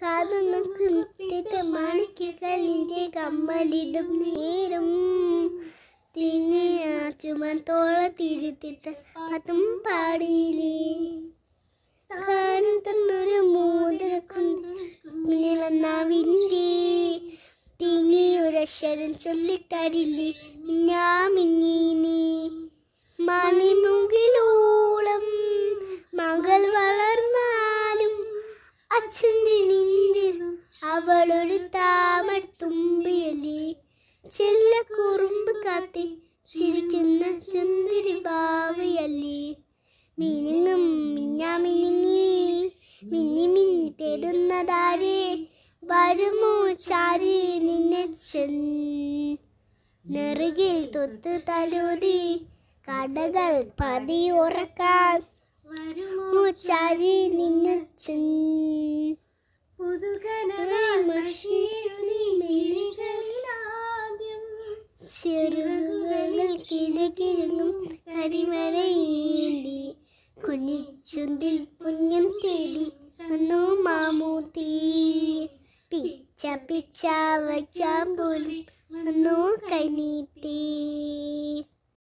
കാതൊന്നും കമ്മലിതും നേരും തിങ്ങിയ ചുമത്തോള തിരുത്തിട്ട് പത്തും പാടിയില്ലേ കാണുന്നൊരു മൂതിരക്കുണ്ടിളന്നാവിൻ്റെ തിങ്ങിയൊരക്ഷരം ചൊല്ലിത്തരില്ലേ മിന്നാ മിന്നീനീ മണിമുകിലോളം മകൾ വളർന്നാലും അച്ഛൻ താമരത്തുമ്പിയലി ചെല്ല കുറുമ്പ് കാത്തി ചിരിക്കുന്ന ചുന്തിരി ഭാവിയല്ലി മിനുങ്ങും മിന്നാമിനുങ്ങി മിന്നി മിന്നി തേടുന്നതാരെ വരുമോ ചാരി നിന്നെ നെറുകിൽ തൊത്ത് തലൂതി കടകൾ പതി ഉറക്കാൻ വരുമോ ചാരി നിന്നെ പുതുക ചെറുകളിൽ കുഞ്ഞിച്ചുന്തിൽ പുണ്യം തേടി വന്നു മാമൂത്തി പിച്ച പിച്ച വയ്ക്കാൻ പോലും വന്നു കനീത്തേ